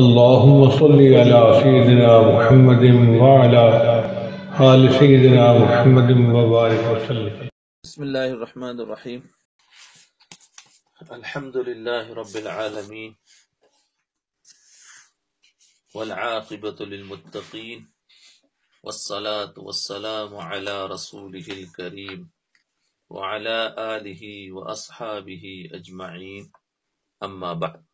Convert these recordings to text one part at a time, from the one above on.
اللهم صل على سيدنا محمد وعلى آل سيدنا محمد وبارك وسلم بسم الله الرحمن الرحيم الحمد لله رب العالمين والعاقبة للمتقين والصلاة والسلام على رسوله الكريم وعلى آله وأصحابه أجمعين أما بعد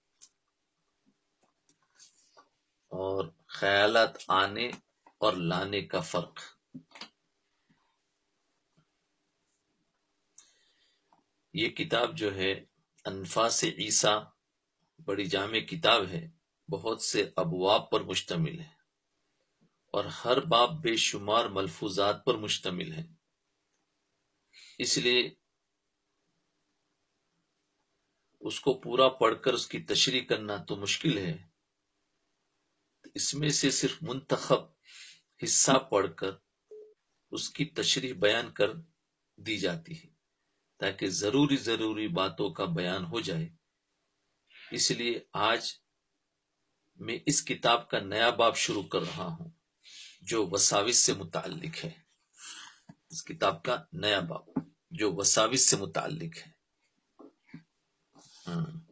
और ख्यालत आने और लाने का फर्क ये किताब जो है अनफास ईसा बड़ी जाम किताब है बहुत से अबवाब पर मुश्तमिल है और हर बाब बेशुमार मलफूजात पर मुश्तमिल है इसलिए उसको पूरा पढ़कर उसकी तशरी करना तो मुश्किल है इसमें से सिर्फ मुंतखब हिस्सा पढ़कर उसकी तशरी बयान कर दी जाती है ताकि जरूरी जरूरी बातों का बयान हो जाए इसलिए आज मैं इस किताब का नया बाब शुरू कर रहा हूं जो वसाविस से मुतालिक है इस किताब का नया बाब जो वसाविस से मुतालिक है हाँ।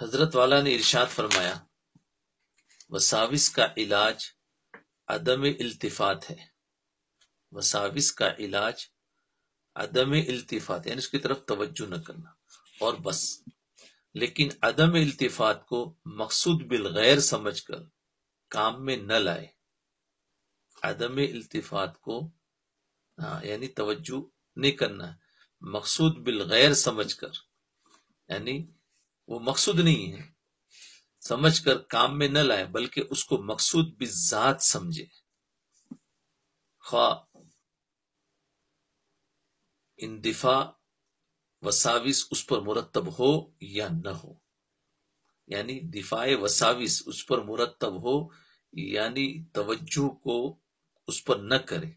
हजरत वाला ने इरशाद फरमाया वसाविस का इलाज अदम इल्तिफात है वसाविस का इलाज अदम इल्तिफात यानी उसकी तरफ तवज्जो न करना और बस लेकिन अदम इल्तिफात को मकसूद गैर समझ कर काम में न लाए अदम इल्तिफात को यानी तवज्जो नहीं करना मकसूद गैर समझ कर यानी वो मकसूद नहीं है समझ कर काम में न लाए बल्कि उसको मकसूद भी जात समझे इन इंदिफा वसाविस उस पर मुरतब हो या न हो यानी दिफाए वसाविस उस पर मुरतब हो यानी तवज्जो को उस पर न करे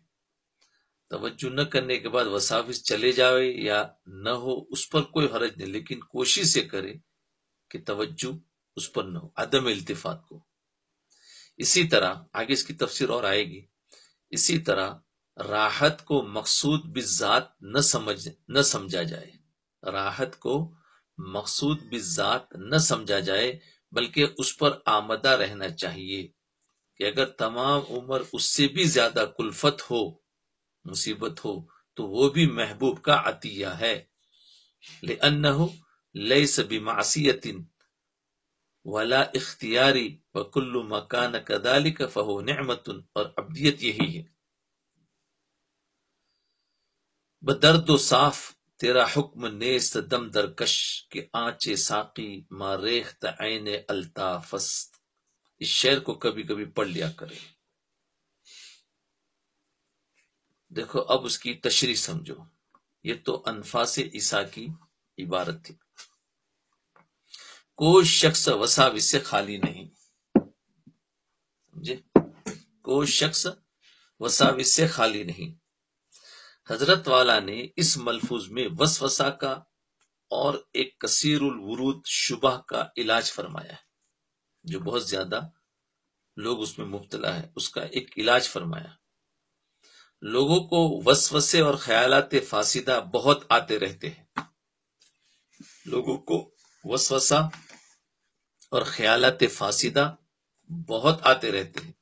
तवज्जो न करने के बाद वसाविस चले जावे या न हो उस पर कोई हरज नहीं लेकिन कोशिश ये करे कि तवज्जो उस पर न हो अदम इल्तिफात को इसी तरह आगे इसकी तफसीर और आएगी इसी तरह राहत को मकसूद बिजात न समझ न समझा जाए राहत को मकसूद बिजात न समझा जाए बल्कि उस पर आमदा रहना चाहिए कि अगर तमाम उम्र उससे भी ज्यादा कुल्फत हो मुसीबत हो तो वो भी महबूब का अतिया है ले अन्ना हो लैस बिमासियतिन वला इख्तियारी व कुल्लु मकान कदालिक फहो नमतन और अब्दियत यही है बदर्द साफ तेरा हुक्म नेस्त दम दरकश के आंचे साकी मारेख्त आइन अल्ताफस्त इस शेर को कभी कभी पढ़ लिया करें देखो अब उसकी तशरी समझो ये तो अनफास ईसा की इबारत थी कोई शख्स वसाविस से खाली नहीं समझे कोई शख्स वसाविस से खाली नहीं हजरत वाला ने इस मलफूज में वसवसा का और एक कसीरुल वरूद शुबह का इलाज फरमाया है जो बहुत ज्यादा लोग उसमें मुबतला है उसका एक इलाज फरमाया लोगों को वसवसे और ख्यालात फासिदा बहुत आते रहते हैं लोगों को वसवसा और ख्यालत फासिदा बहुत आते रहते हैं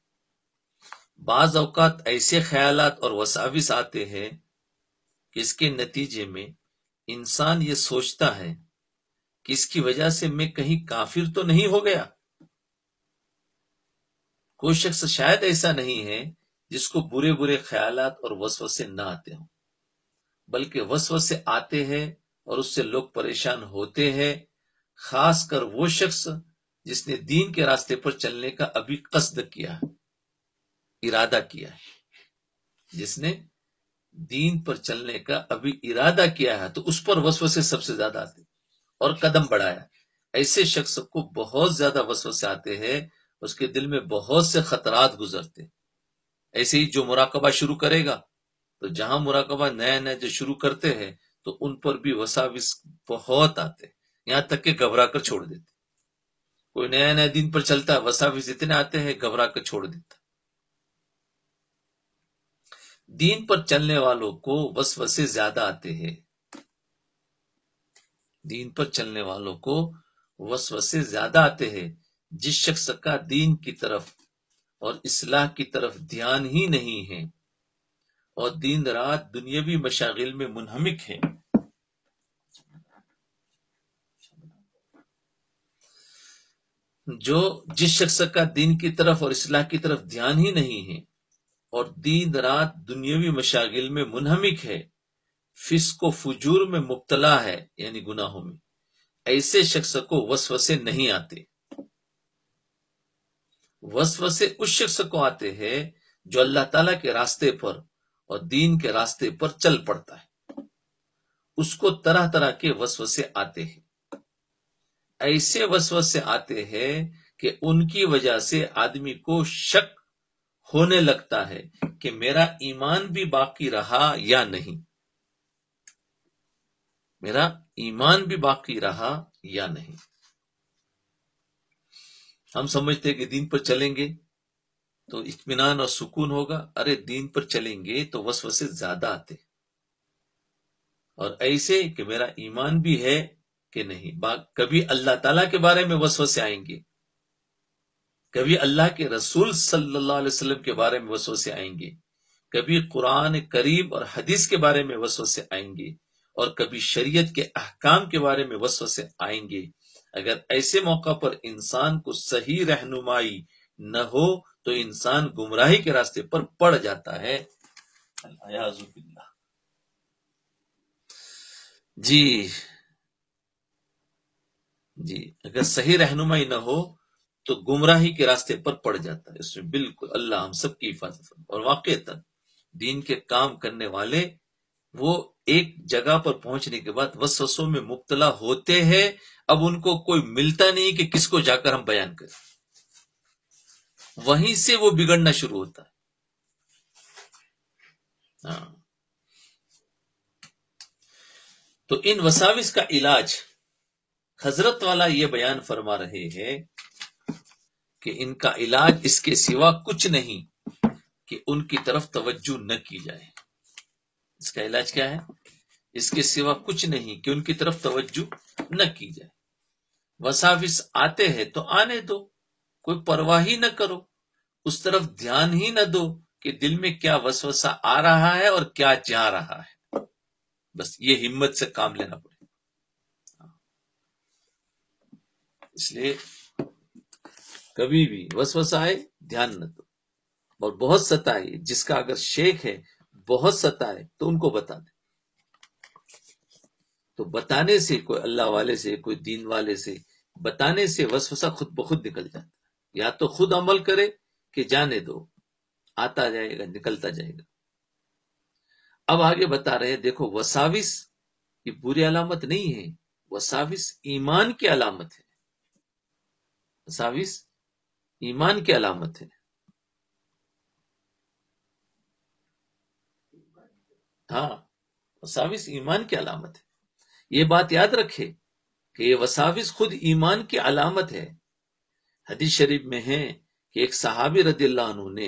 बाज़ अवकात ऐसे ख्याल और वसाविस आते हैं कि इसके नतीजे में इंसान ये सोचता है कि इसकी वजह से मैं कहीं काफिर तो नहीं हो गया कोई शख्स शायद ऐसा नहीं है जिसको बुरे बुरे ख्याल और वसवसे ना आते हों बल्कि वसवसे आते हैं और उससे लोग परेशान होते हैं खासकर वो शख्स जिसने दीन के रास्ते पर चलने का अभी कस्द किया इरादा किया है जिसने दीन पर चलने का अभी इरादा किया है तो उस पर से सबसे ज्यादा आते और कदम बढ़ाया ऐसे शख्स को बहुत ज्यादा से आते हैं उसके दिल में बहुत से खतरात गुजरते ऐसे ही जो मुराकबा शुरू करेगा तो जहां मुराकबा नया नया जो शुरू करते हैं तो उन पर भी वसाविस बहुत आते यहां तक के घबरा कर छोड़ देते कोई नया नया दिन पर चलता है वसा भी जितने आते हैं घबरा कर छोड़ देता दीन पर चलने वालों को वसे ज्यादा आते हैं दीन पर चलने वालों को वसे ज्यादा आते हैं जिस शख्स का दीन की तरफ और इसलाह की तरफ ध्यान ही नहीं है और दिन रात दुनियावी मशागिल में मुनहमिक है जो जिस शख्स का दिन की तरफ और इसलाह की तरफ ध्यान ही नहीं है और दिन रात दुनियावी मशागिल में मुनहमिक है फिसको फजूर में मुबतला है यानी गुनाहों में ऐसे शख्स को वसवसे नहीं आते वसवसे उस शख्स को आते हैं जो अल्लाह ताला के रास्ते पर और दीन के रास्ते पर चल पड़ता है उसको तरह तरह के वसवसे आते हैं ऐसे वसवसे आते हैं कि उनकी वजह से आदमी को शक होने लगता है कि मेरा ईमान भी बाकी रहा या नहीं मेरा ईमान भी बाकी रहा या नहीं हम समझते हैं कि दिन पर चलेंगे तो इतमान और सुकून होगा अरे दिन पर चलेंगे तो वसवसे ज्यादा आते और ऐसे कि मेरा ईमान भी है कि नहीं कभी अल्लाह ताला के बारे में वसवसे आएंगे कभी अल्लाह के रसूल सल्लल्लाहु अलैहि वसल्लम के बारे में वसवसे आएंगे कभी कुरान करीब और हदीस के बारे में वसवसे आएंगे और कभी शरीयत के अहकाम के बारे में वसवसे आएंगे अगर ऐसे मौका पर इंसान को सही रहनुमाई न हो तो इंसान गुमराही के रास्ते पर पड़ जाता है जी जी अगर सही रहनुमाई ना हो तो गुमराही के रास्ते पर पड़ जाता है इसमें बिल्कुल अल्लाह हम सब की हिफाजत और वाकई तक दीन के काम करने वाले वो एक जगह पर पहुंचने के बाद वसवसों में मुबतला होते हैं अब उनको कोई मिलता नहीं कि किसको जाकर हम बयान करें वहीं से वो बिगड़ना शुरू होता है हाँ। तो इन वसाविस का इलाज हजरत वाला ये बयान फरमा रहे हैं कि इनका इलाज इसके सिवा कुछ नहीं कि उनकी तरफ तवज्जो न की जाए इसका इलाज क्या है इसके सिवा कुछ नहीं कि उनकी तरफ तवज्जो न की जाए वसाविस आते हैं तो आने दो कोई परवाह ही न करो उस तरफ ध्यान ही न दो कि दिल में क्या वसवसा आ रहा है और क्या जा रहा है बस ये हिम्मत से काम लेना पड़ेगा इसलिए कभी भी वसवस आए ध्यान न दो और बहुत सताए जिसका अगर शेख है बहुत सताए तो उनको बता दे तो बताने से कोई अल्लाह वाले से कोई दीन वाले से बताने से वसवसा खुद ब खुद निकल जाता या तो खुद अमल करे कि जाने दो आता जाएगा निकलता जाएगा अब आगे बता रहे हैं देखो वसाविस ये बुरी अलामत नहीं है वसाविस ईमान की अलामत है साविस ईमान की अलामत है हाँ वसाविस ईमान की अलामत है ये बात याद रखे कि ये वसाविस खुद ईमान की अलामत है हदीस शरीफ में है कि एक सहाबी रदील्ला ने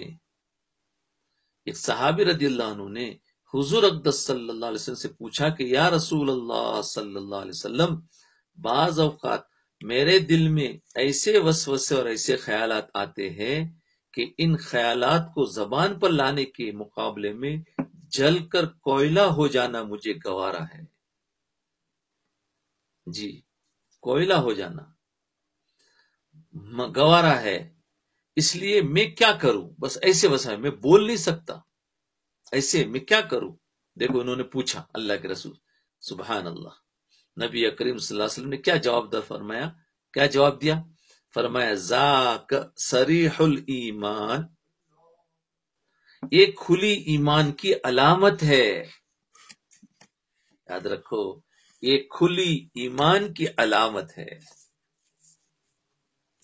एक सहाबी रदील्ला ने हुजूर अकदस सल्लल्लाहु अलैहि वसल्लम से पूछा कि या रसूल अल्लाह सल्लल्लाहु अलैहि वसल्लम बाज अवकात मेरे दिल में ऐसे वसवसे और ऐसे ख्याल आते हैं कि इन ख्यालात को जबान पर लाने के मुकाबले में जलकर कोयला हो जाना मुझे गवारा है जी कोयला हो जाना गवारा है इसलिए मैं क्या करूं बस ऐसे वसा मैं बोल नहीं सकता ऐसे मैं क्या करूं देखो उन्होंने पूछा अल्लाह के रसूल सुबहान अल्लाह नबी करीम वसल्लम ने क्या जवाब दा फरमाया क्या जवाब दिया फरमाया जाक सरीहुल ईमान ये खुली ईमान की अलामत है याद रखो ये खुली ईमान की अलामत है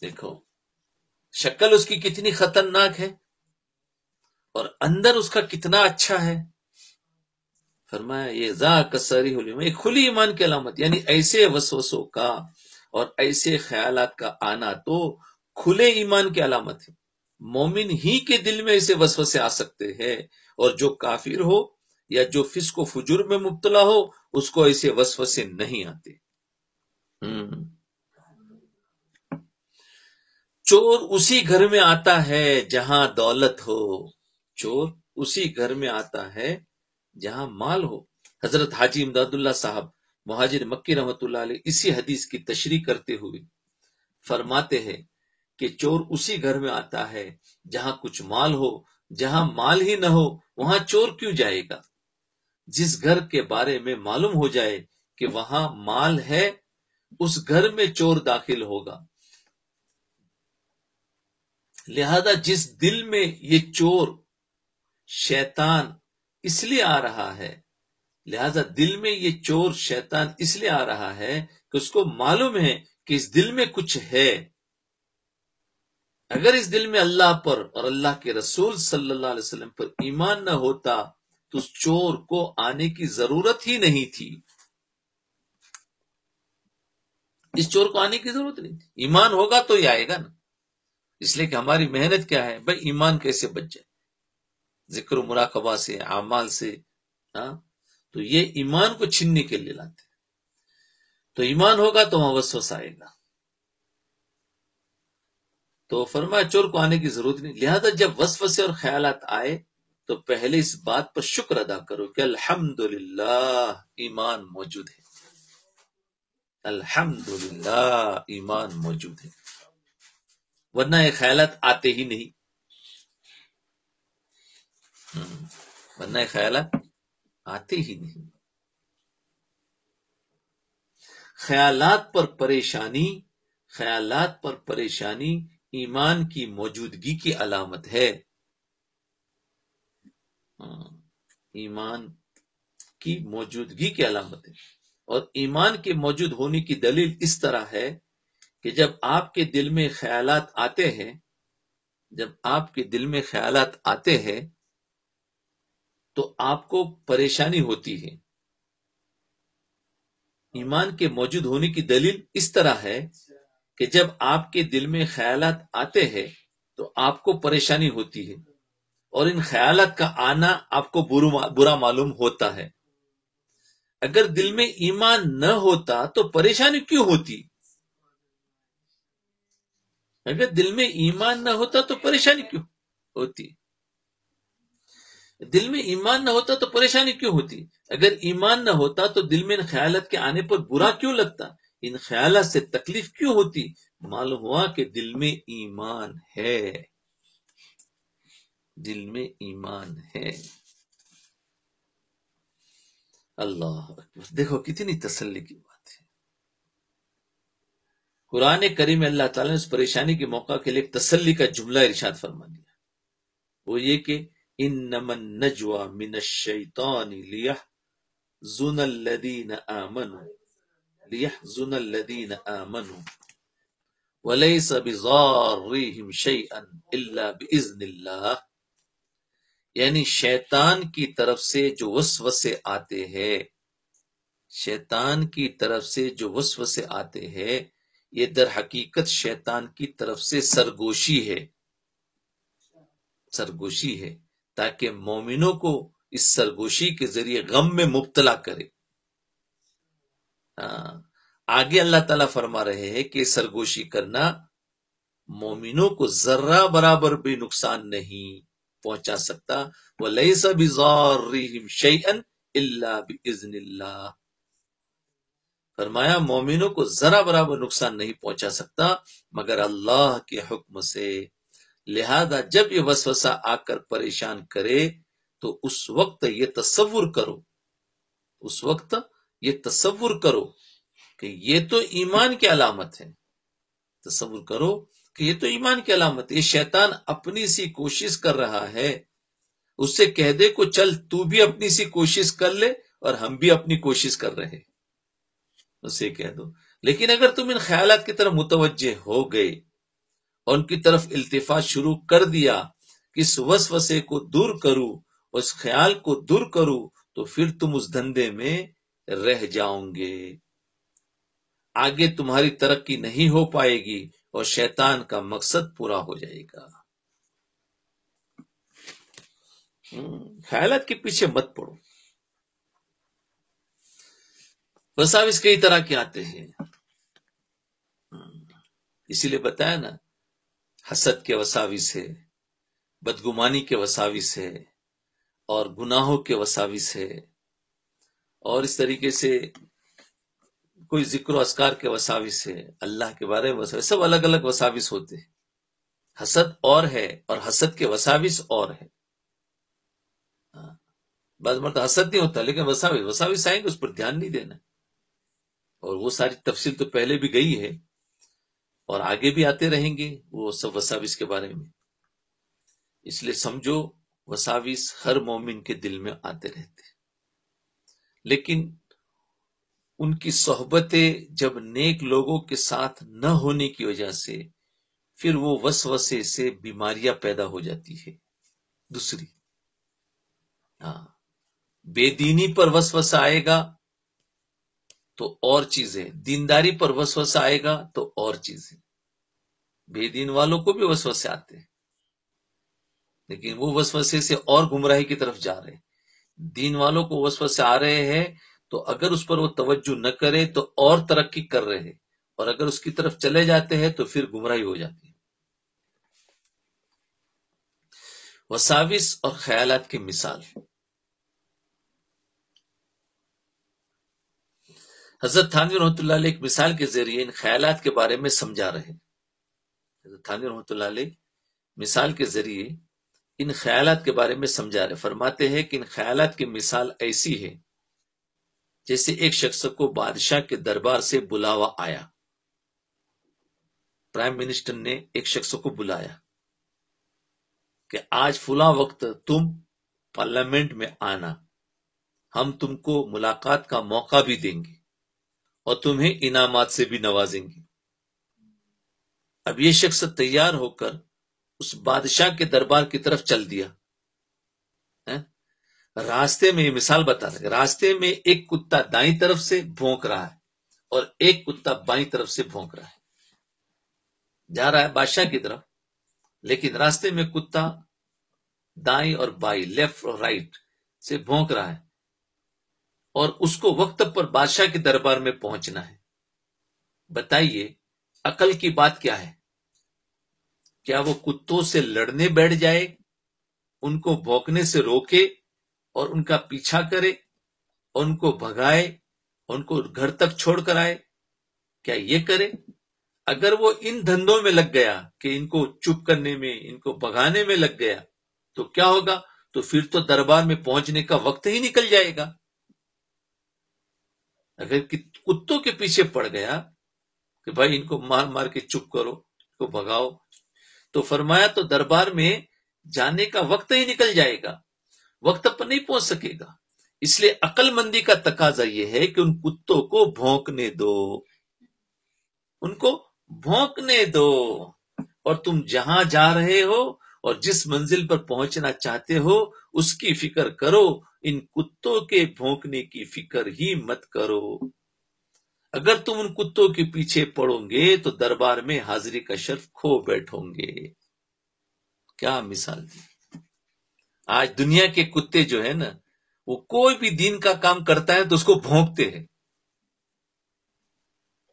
देखो शक्ल उसकी कितनी खतरनाक है और अंदर उसका कितना अच्छा है फरमाया ये जा कसरी खुली ईमान की अलामत यानी ऐसे वसवसों का और ऐसे ख्याल का आना तो खुले ईमान की अलामत है मोमिन ही के दिल में ऐसे वसवसे आ सकते हैं और जो काफिर हो या जो फिसको फजूर में मुबतला हो उसको ऐसे वसवसे नहीं आते हम्म। चोर उसी घर में आता है जहां दौलत हो चोर उसी घर में आता है जहां माल हो हजरत हाजी इमदादुल्ला साहब महाजिर मक्की रहमत इसी हदीस की तशरी करते हुए फरमाते हैं कि चोर उसी घर में आता है जहां कुछ माल हो जहां माल ही न हो वहां चोर क्यों जाएगा जिस घर के बारे में मालूम हो जाए कि वहां माल है उस घर में चोर दाखिल होगा लिहाजा जिस दिल में ये चोर शैतान इसलिए आ रहा है लिहाजा दिल में ये चोर शैतान इसलिए आ रहा है कि उसको मालूम है कि इस दिल में कुछ है अगर इस दिल में अल्लाह पर और अल्लाह के रसूल सल्लल्लाहु अलैहि वसल्लम पर ईमान न होता तो उस चोर को आने की जरूरत ही नहीं थी इस चोर को आने की जरूरत नहीं थी ईमान होगा तो ही आएगा ना इसलिए कि हमारी मेहनत क्या है भाई ईमान कैसे बच जाए जिक्र मुराकबा से अमाल से ना हाँ? तो ये ईमान को छीनने के लिए लाते तो ईमान होगा तो वहां वसवस आएगा तो फरमाया चोर को आने की जरूरत नहीं लिहाजा जब वसवसे और ख्यालात आए तो पहले इस बात पर शुक्र अदा करो कि अल्हम्दुलिल्लाह ईमान मौजूद है अल्हम्दुलिल्लाह ईमान मौजूद है वरना ये ख्यालात आते ही नहीं वरना ख्याल आते ही नहीं ख्यालात पर परेशानी ख्यालात पर परेशानी ईमान की मौजूदगी की अलामत है हाँ, ईमान की मौजूदगी की अलामत है और ईमान के मौजूद होने की दलील इस तरह है कि जब आपके दिल में ख्यालात आते हैं जब आपके दिल में ख्यालात आते हैं तो आपको परेशानी होती है ईमान के मौजूद होने की दलील इस तरह है कि जब आपके दिल में ख्याल आते हैं तो आपको परेशानी होती है और इन ख्याल का आना आपको बुरा मालूम होता है अगर दिल में ईमान न होता तो परेशानी क्यों होती अगर दिल में ईमान न होता तो परेशानी क्यों होती दिल में ईमान ना होता तो परेशानी क्यों होती अगर ईमान ना होता तो दिल में इन ख्याल के आने पर बुरा क्यों लगता इन ख्याल से तकलीफ क्यों होती मालूम हुआ कि दिल में ईमान है दिल में ईमान है अल्लाह देखो कितनी तसल्ली की बात है कुरान करीम अल्लाह ताला ने उस परेशानी के मौका के लिए तसली तसल्ली का जुमला इरशाद फरमा दिया वो ये कि यानी शैतान की तरफ से जो वसवसे आते हैं शैतान की तरफ से जो वसवसे आते हैं ये दर हकीकत शैतान की तरफ से सरगोशी है सरगोशी है ताकि मोमिनों को इस सरगोशी के जरिए गम में मुबतला करे हाँ, आगे अल्लाह ताला फरमा रहे हैं कि सरगोशी करना मोमिनों को जर्रा बराबर भी नुकसान नहीं पहुंचा सकता वह लई सभी शैन फरमाया मोमिनों को जरा बराबर नुकसान नहीं पहुंचा सकता मगर अल्लाह के हुक्म से लिहाजा जब ये वसवसा आकर परेशान करे तो उस वक्त ये तस्वुर करो उस वक्त ये तस्वुर करो कि ये तो ईमान की अलामत है तस्वुर करो कि ये तो ईमान की अलामत है ये शैतान अपनी सी कोशिश कर रहा है उससे कह दे को चल तू भी अपनी सी कोशिश कर ले और हम भी अपनी कोशिश कर रहे उसे कह दो लेकिन अगर तुम इन ख्याल की तरफ मुतवजे हो गए उनकी तरफ इल्तिफा शुरू कर दिया कि इस वसवसे को दूर करूं उस ख्याल को दूर करूं तो फिर तुम उस धंधे में रह जाओगे आगे तुम्हारी तरक्की नहीं हो पाएगी और शैतान का मकसद पूरा हो जाएगा हम्म, ख्याल के पीछे मत पड़ो वसाविस कई तरह के आते हैं हम्म, इसीलिए बताया ना हसद के वसाविस है बदगुमानी के वसाविस है और गुनाहों के वसाविस है और इस तरीके से कोई जिक्र असकार के वसाविस है अल्लाह के बारे में वसाविस सब अलग अलग वसाविस होते हैं हसद और है और हसद के वसाविस और है हाँ, बस मत मतलब तो हसद नहीं होता लेकिन वसाविस वसाविस आएंगे उस पर ध्यान नहीं देना और वो सारी तफसील तो पहले भी गई है और आगे भी आते रहेंगे वो सब वसाविस के बारे में इसलिए समझो वसाविस हर मोमिन के दिल में आते रहते लेकिन उनकी सोहबतें जब नेक लोगों के साथ न होने की वजह से फिर वो वसवसे से बीमारियां पैदा हो जाती है दूसरी हाँ बेदीनी पर वसवसा आएगा तो और चीजें दीनदारी पर वसवसा आएगा तो और चीजें बेदीन वालों को भी वसवसे आते हैं लेकिन वो वसवसे से और गुमराही की तरफ जा रहे हैं दीन वालों को वसवसे आ रहे हैं तो अगर उस पर वो तवज्जो न करे तो और तरक्की कर रहे हैं और अगर उसकी तरफ चले जाते हैं तो फिर गुमराही हो जाती है वसाविस और ख्यालात की मिसाल हजरत थानवी रहमत एक मिसाल के जरिए इन ख्यालात के बारे में समझा रहे हैं थानी रहमत मिसाल के जरिए इन ख्याल के बारे में समझा रहे फरमाते हैं कि इन ख्याल की मिसाल ऐसी है जैसे एक शख्स को बादशाह के दरबार से बुलावा आया प्राइम मिनिस्टर ने एक शख्स को बुलाया कि आज फुला वक्त तुम पार्लियामेंट में आना हम तुमको मुलाकात का मौका भी देंगे और तुम्हें इनामात से भी नवाजेंगे अब ये शख्स तैयार होकर उस बादशाह के दरबार की तरफ चल दिया है रास्ते में ये मिसाल बता रहे रास्ते में एक कुत्ता दाई तरफ से भोंक रहा है और एक कुत्ता बाई तरफ से भोंक रहा है जा रहा है बादशाह की तरफ लेकिन रास्ते में कुत्ता दाई और बाई लेफ्ट और राइट से भोंक रहा है और उसको वक्त पर बादशाह के दरबार में पहुंचना है बताइए अकल की बात क्या है क्या वो कुत्तों से लड़ने बैठ जाए उनको भौंकने से रोके और उनका पीछा करे उनको भगाए उनको घर तक छोड़कर आए क्या ये करे अगर वो इन धंधों में लग गया कि इनको चुप करने में इनको भगाने में लग गया तो क्या होगा तो फिर तो दरबार में पहुंचने का वक्त ही निकल जाएगा अगर कुत्तों के पीछे पड़ गया कि भाई इनको मार मार के चुप करो इनको भगाओ तो फरमाया तो दरबार में जाने का वक्त ही निकल जाएगा वक्त पर नहीं पहुंच सकेगा इसलिए अकलमंदी का तकाजा यह है कि उन कुत्तों को भोंकने दो उनको भोंकने दो और तुम जहां जा रहे हो और जिस मंजिल पर पहुंचना चाहते हो उसकी फिक्र करो इन कुत्तों के भोंकने की फिक्र ही मत करो अगर तुम उन कुत्तों के पीछे पड़ोगे तो दरबार में हाजिरी का शर्फ खो बैठोगे क्या मिसाल दी आज दुनिया के कुत्ते जो है ना वो कोई भी दीन का काम करता है तो उसको भोंकते हैं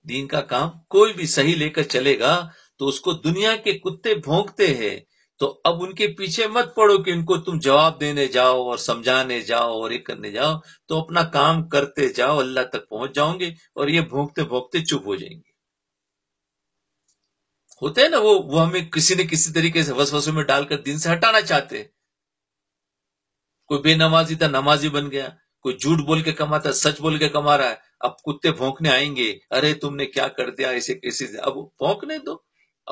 दीन का काम कोई भी सही लेकर चलेगा तो उसको दुनिया के कुत्ते भोंकते हैं तो अब उनके पीछे मत पड़ो कि उनको तुम जवाब देने जाओ और समझाने जाओ और ये करने जाओ तो अपना काम करते जाओ अल्लाह तक पहुंच जाओगे और ये भोंगते भोंगते चुप हो जाएंगे होते हैं ना वो वो हमें किसी न किसी तरीके से वसवसों में डालकर दिन से हटाना चाहते कोई बेनमाजी था नमाजी बन गया कोई झूठ बोल के कमाता सच बोल के कमा रहा है अब कुत्ते भोंकने आएंगे अरे तुमने क्या कर दिया ऐसे कैसे अब भोंकने दो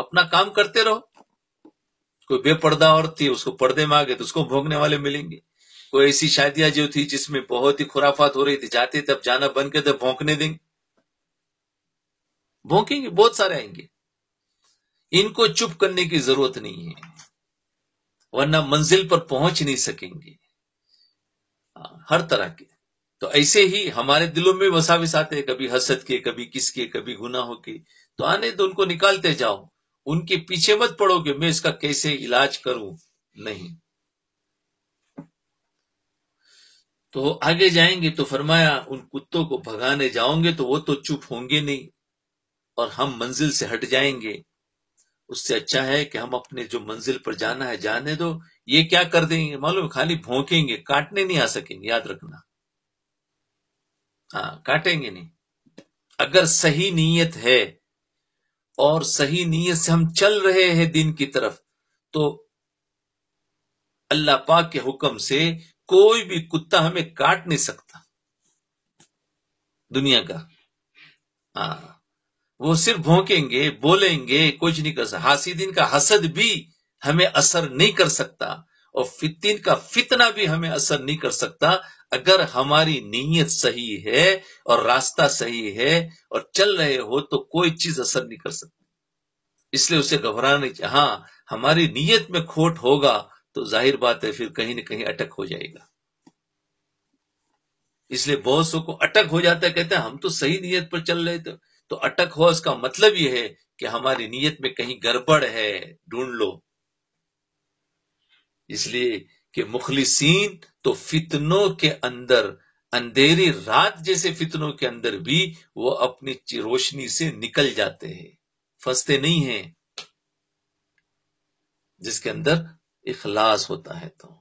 अपना काम करते रहो कोई बेपर्दा और थी उसको पर्दे में आ गए तो उसको भोगने वाले मिलेंगे कोई ऐसी शादियां जो थी जिसमें बहुत ही खुराफात हो रही थी जाते तब जाना बंद कर तब भोंकने देंगे भोंकेंगे बहुत सारे आएंगे इनको चुप करने की जरूरत नहीं है वरना मंजिल पर पहुंच नहीं सकेंगे हाँ, हर तरह के तो ऐसे ही हमारे दिलों में वसाविस आते हैं कभी हसद के कभी किसके कभी गुनाहों के तो आने तो उनको निकालते जाओ उनके पीछे मत पड़ो कि मैं इसका कैसे इलाज करूं नहीं तो आगे जाएंगे तो फरमाया उन कुत्तों को भगाने जाओगे तो वो तो चुप होंगे नहीं और हम मंजिल से हट जाएंगे उससे अच्छा है कि हम अपने जो मंजिल पर जाना है जाने दो ये क्या कर देंगे मालूम खाली भोंकेंगे काटने नहीं आ सकेंगे याद रखना हाँ काटेंगे नहीं अगर सही नीयत है और सही नीयत से हम चल रहे हैं दिन की तरफ तो अल्लाह पाक के हुक्म से कोई भी कुत्ता हमें काट नहीं सकता दुनिया का हाँ वो सिर्फ भोंकेंगे बोलेंगे कुछ नहीं कर सकता दिन का हसद भी हमें असर नहीं कर सकता और फितिन का फितना भी हमें असर नहीं कर सकता अगर हमारी नीयत सही है और रास्ता सही है और चल रहे हो तो कोई चीज असर नहीं कर सकती इसलिए उसे घबराने हाँ हमारी नीयत में खोट होगा तो जाहिर बात है फिर कहीं ना कहीं अटक हो जाएगा इसलिए बहुत सो को अटक हो जाता है कहते हैं हम तो सही नीयत पर चल रहे थे तो अटक हो उसका मतलब यह है कि हमारी नीयत में कहीं गड़बड़ है ढूंढ लो इसलिए कि मुखलिसीन तो फितनों के अंदर अंधेरी रात जैसे फितनों के अंदर भी वो अपनी रोशनी से निकल जाते हैं फंसते नहीं हैं जिसके अंदर इखलास होता है तो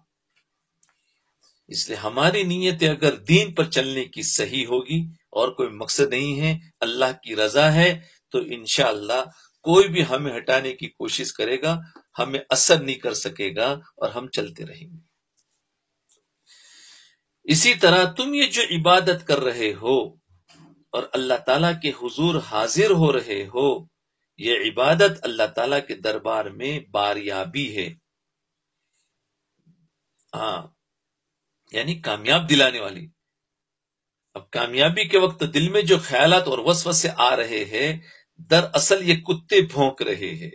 इसलिए हमारी नीयत अगर दीन पर चलने की सही होगी और कोई मकसद नहीं है अल्लाह की रजा है तो इनशाला कोई भी हमें हटाने की कोशिश करेगा हमें असर नहीं कर सकेगा और हम चलते रहेंगे इसी तरह तुम ये जो इबादत कर रहे हो और अल्लाह ताला के हुजूर हाजिर हो रहे हो ये इबादत अल्लाह ताला के दरबार में बारियाबी है हाँ यानी कामयाब दिलाने वाली अब कामयाबी के वक्त दिल में जो ख्यालात और वसवसे आ रहे हैं दरअसल ये कुत्ते भोंक रहे हैं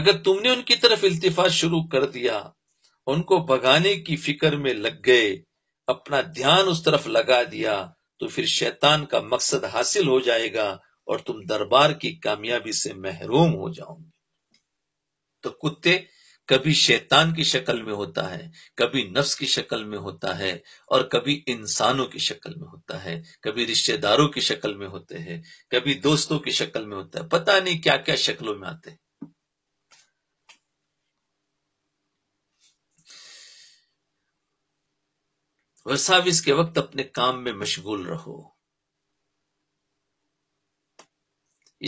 अगर तुमने उनकी तरफ इल्तिफात शुरू कर दिया उनको भगाने की फिक्र में लग गए अपना ध्यान उस तरफ लगा दिया तो फिर शैतान का मकसद हासिल हो जाएगा और तुम दरबार की कामयाबी से महरूम हो जाओगे तो कुत्ते कभी शैतान की शक्ल में होता है कभी नफ्स की शक्ल में होता है और कभी इंसानों की शक्ल में होता है कभी रिश्तेदारों की शक्ल में होते हैं कभी दोस्तों की शक्ल में होता है पता नहीं क्या क्या शक्लों में आते हैं वसाविस के वक्त अपने काम में मशगूल रहो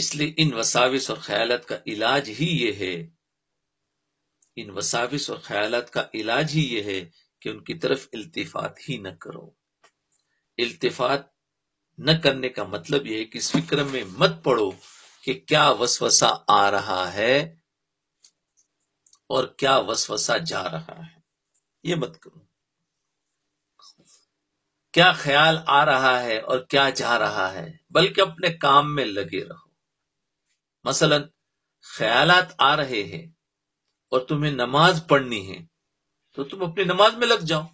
इसलिए इन वसाविस और ख्यालत का इलाज ही ये है इन वसाविस और ख्यालत का इलाज ही ये है कि उनकी तरफ इल्तिफात ही न करो इल्तिफात न करने का मतलब यह है कि इस फिक्र में मत पड़ो कि क्या वसवसा आ रहा है और क्या वसवसा जा रहा है ये मत करो क्या ख्याल आ रहा है और क्या जा रहा है बल्कि अपने काम में लगे रहो मसलन ख्यालात आ रहे हैं और तुम्हें नमाज पढ़नी है तो तुम अपनी नमाज में लग जाओ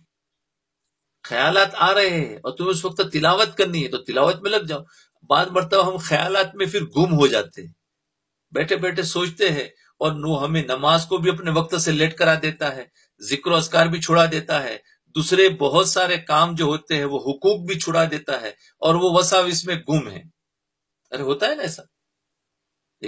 ख्यालात आ रहे हैं और तुम्हें उस वक्त तिलावत करनी है तो तिलावत में लग जाओ बाद मरतब हम ख्यालात में फिर गुम हो जाते हैं बैठे बैठे सोचते हैं और नो हमें नमाज को भी अपने वक्त से लेट करा देता है जिक्र असकार भी छुड़ा देता है दूसरे बहुत सारे काम जो होते हैं वो हुकूक भी छुड़ा देता है और वो वसा इसमें गुम है अरे होता है ना ऐसा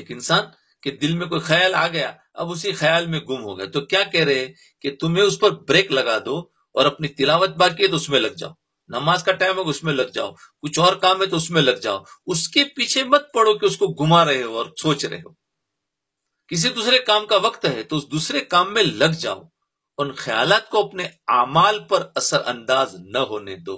एक इंसान के दिल में कोई ख्याल आ गया अब उसी ख्याल में गुम हो गया तो क्या कह रहे हैं कि तुम्हें उस पर ब्रेक लगा दो और अपनी तिलावत बाकी है तो उसमें लग जाओ नमाज का टाइम होगा उसमें लग जाओ कुछ और काम है तो उसमें लग जाओ उसके पीछे मत पड़ो कि उसको घुमा रहे हो और सोच रहे हो किसी दूसरे काम का वक्त है तो उस दूसरे काम में लग जाओ उन ख्याल को अपने अमाल पर असर अंदाज न होने दो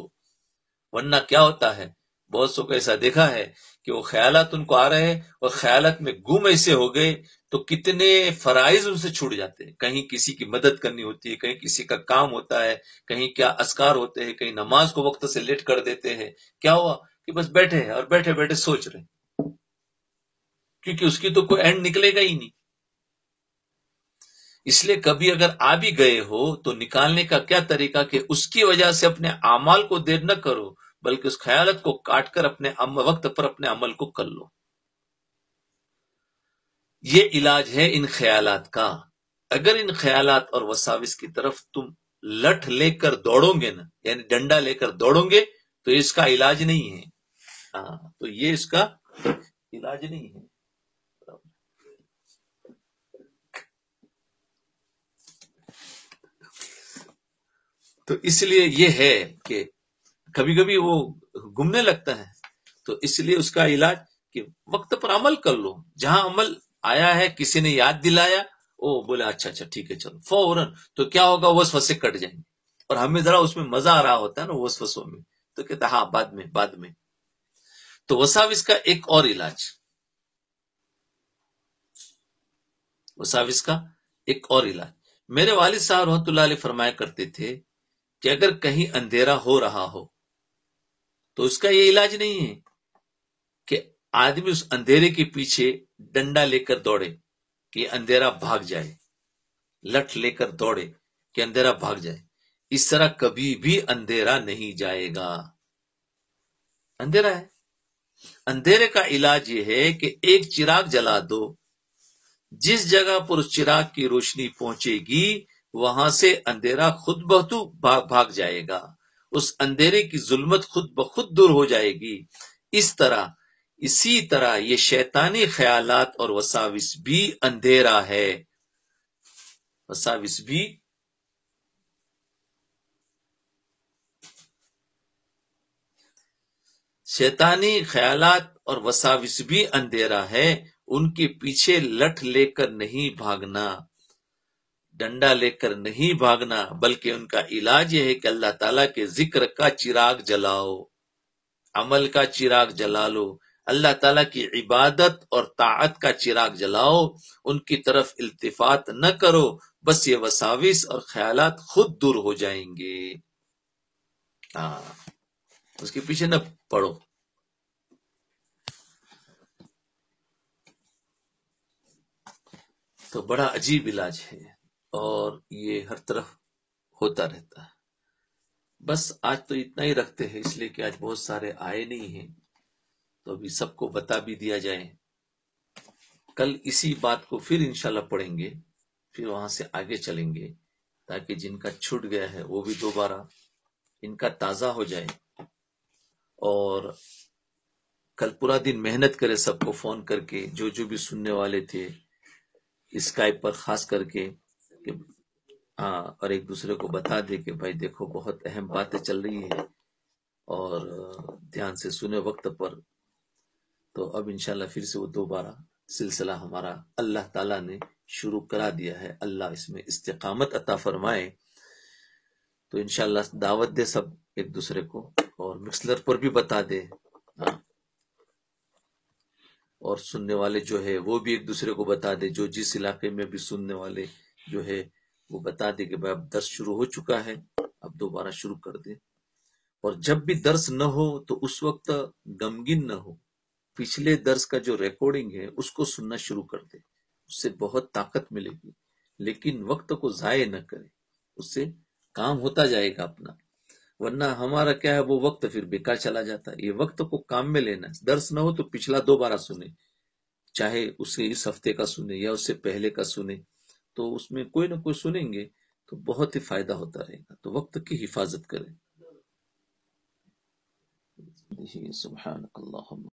वरना क्या होता है बहुत सो को ऐसा देखा है कि वो ख्याल उनको आ रहे हैं और ख्याल में गुम ऐसे हो गए तो कितने फराइज उनसे छूट जाते हैं कहीं किसी की मदद करनी होती है कहीं किसी का काम होता है कहीं क्या असकार होते हैं कहीं नमाज को वक्त से लेट कर देते हैं क्या हुआ कि बस बैठे हैं और बैठे बैठे सोच रहे क्योंकि उसकी तो कोई एंड निकलेगा ही नहीं इसलिए कभी अगर आ भी गए हो तो निकालने का क्या तरीका कि उसकी वजह से अपने अमाल को देर न करो बल्कि उस ख्यालत को काटकर अपने वक्त पर अपने अमल को कर लो ये इलाज है इन ख्यालात का अगर इन ख्यालात और वसाविस की तरफ तुम लठ लेकर दौड़ोगे ना यानी डंडा लेकर दौड़ोगे तो इसका इलाज नहीं है आ, हाँ, तो ये इसका इलाज नहीं है तो इसलिए ये है कि कभी कभी वो घूमने लगता है तो इसलिए उसका इलाज कि वक्त पर अमल कर लो जहां अमल आया है किसी ने याद दिलाया ओ बोला अच्छा अच्छा ठीक है चलो फौरन तो क्या होगा वसवसे कट जाएंगे और हमें जरा उसमें मजा आ रहा होता है ना वसवसों में तो कहता हाँ बाद में बाद में तो वसाविस का एक और इलाज वसाविस का एक और इलाज मेरे वालिद साहब रहमत फरमाया करते थे कि अगर कहीं अंधेरा हो रहा हो तो उसका ये इलाज नहीं है कि आदमी उस अंधेरे के पीछे डंडा लेकर दौड़े कि अंधेरा भाग जाए लठ लेकर दौड़े कि अंधेरा भाग जाए इस तरह कभी भी अंधेरा नहीं जाएगा अंधेरा है अंधेरे का इलाज यह है कि एक चिराग जला दो जिस जगह पर उस चिराग की रोशनी पहुंचेगी वहां से अंधेरा खुद बहतू भाग, जाएगा उस अंधेरे की जुलमत खुद ब खुद दूर हो जाएगी इस तरह इसी तरह ये शैतानी ख्यालात और वसाविस भी अंधेरा है वसाविस भी शैतानी ख्यालात और वसाविस भी अंधेरा है उनके पीछे लठ लेकर नहीं भागना डंडा लेकर नहीं भागना बल्कि उनका इलाज यह है कि अल्लाह ताला के जिक्र का चिराग जलाओ अमल का चिराग जला लो अल्लाह ताला की इबादत और ताकत का चिराग जलाओ उनकी तरफ इल्तिफात न करो बस ये वसाविस और ख्याल खुद दूर हो जाएंगे हाँ उसके पीछे न पड़ो तो बड़ा अजीब इलाज है और ये हर तरफ होता रहता है बस आज तो इतना ही रखते हैं इसलिए कि आज बहुत सारे आए नहीं हैं तो अभी सबको बता भी दिया जाए कल इसी बात को फिर इंशाल्लाह पढ़ेंगे फिर वहां से आगे चलेंगे ताकि जिनका छूट गया है वो भी दोबारा इनका ताजा हो जाए और कल पूरा दिन मेहनत करे सबको फोन करके जो जो भी सुनने वाले थे स्काइप पर खास करके कि हाँ और एक दूसरे को बता दे कि भाई देखो बहुत अहम बातें चल रही है और ध्यान से सुने वक्त पर तो अब इनशाला फिर से वो दोबारा सिलसिला हमारा अल्लाह ताला ने शुरू करा दिया है अल्लाह इसमें इस्तेकामत अता फरमाए तो इनशाला दावत दे सब एक दूसरे को और मिक्सलर पर भी बता दे आ, हाँ। और सुनने वाले जो है वो भी एक दूसरे को बता दे जो जिस इलाके में भी सुनने वाले जो है वो बता दे कि भाई अब दर्श शुरू हो चुका है अब दोबारा शुरू कर दे और जब भी दर्श न हो तो उस वक्त गमगिन न हो पिछले दर्श का जो रिकॉर्डिंग है उसको सुनना शुरू कर दे उससे बहुत ताकत मिलेगी लेकिन वक्त को जाये न करे उससे काम होता जाएगा अपना वरना हमारा क्या है वो वक्त फिर बेकार चला जाता है ये वक्त को काम में लेना दर्श न हो तो पिछला दोबारा सुने चाहे उसे इस हफ्ते का सुने या उससे पहले का सुने तो उसमें कोई ना कोई सुनेंगे तो बहुत ही फायदा होता रहेगा तो वक्त की हिफाजत करें सुबह